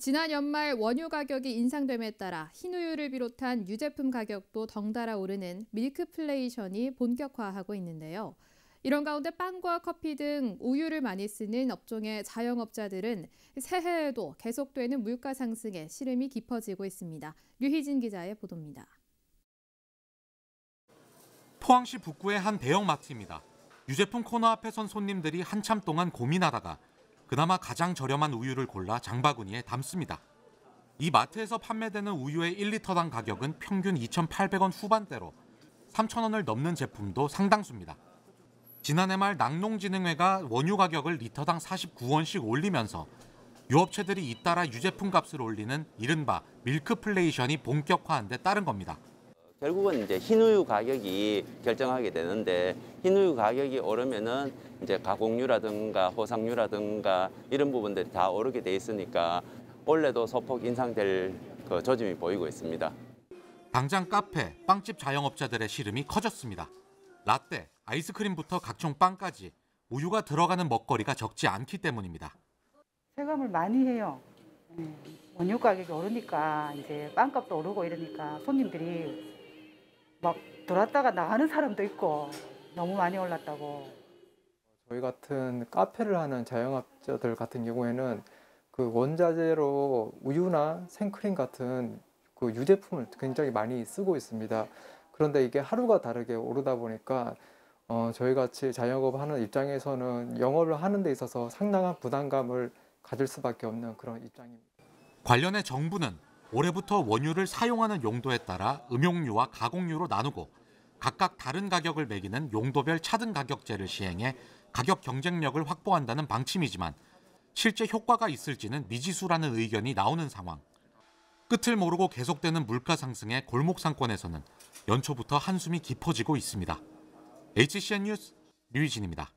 지난 연말 원유 가격이 인상됨에 따라 흰우유를 비롯한 유제품 가격도 덩달아 오르는 밀크플레이션이 본격화하고 있는데요. 이런 가운데 빵과 커피 등 우유를 많이 쓰는 업종의 자영업자들은 새해에도 계속되는 물가 상승에 시름이 깊어지고 있습니다. 류희진 기자의 보도입니다. 포항시 북구의 한 대형 마트입니다. 유제품 코너 앞에 선 손님들이 한참 동안 고민하다가 그나마 가장 저렴한 우유를 골라 장바구니에 담습니다. 이 마트에서 판매되는 우유의 1리터당 가격은 평균 2,800원 후반대로 3,000원을 넘는 제품도 상당수입니다. 지난해 말 낙농진흥회가 원유 가격을 리터당 49원씩 올리면서 유업체들이 잇따라 유제품 값을 올리는 이른바 밀크플레이션이 본격화한 데 따른 겁니다. 결국은 이제 흰우유 가격이 결정하게 되는데 흰우유 가격이 오르면은 이제 가공유라든가 호상유라든가 이런 부분들이 다 오르게 돼 있으니까 올해도 소폭 인상될 그 조짐이 보이고 있습니다. 당장 카페, 빵집 자영업자들의 시름이 커졌습니다. 라떼, 아이스크림부터 각종 빵까지 우유가 들어가는 먹거리가 적지 않기 때문입니다. 체감을 많이 해요. 네, 원유 가격이 오르니까 이제 빵값도 오르고 이러니까 손님들이 막 들어왔다가 나가는 사람도 있고 너무 많이 올랐다고. 저희 같은 카페를 하는 자영업자들 같은 경우에는 그 원자재로 우유나 생크림 같은 그 유제품을 굉장히 많이 쓰고 있습니다. 그런데 이게 하루가 다르게 오르다 보니까 어, 저희 같이 자영업하는 입장에서는 영업을 하는 데 있어서 상당한 부담감을 가질 수밖에 없는 그런 입장입니다. 관련해 정부는 올해부터 원유를 사용하는 용도에 따라 음용유와 가공유로 나누고 각각 다른 가격을 매기는 용도별 차등 가격제를 시행해 가격 경쟁력을 확보한다는 방침이지만 실제 효과가 있을지는 미지수라는 의견이 나오는 상황. 끝을 모르고 계속되는 물가 상승의 골목 상권에서는 연초부터 한숨이 깊어지고 있습니다. HCN 뉴스 류희진입니다.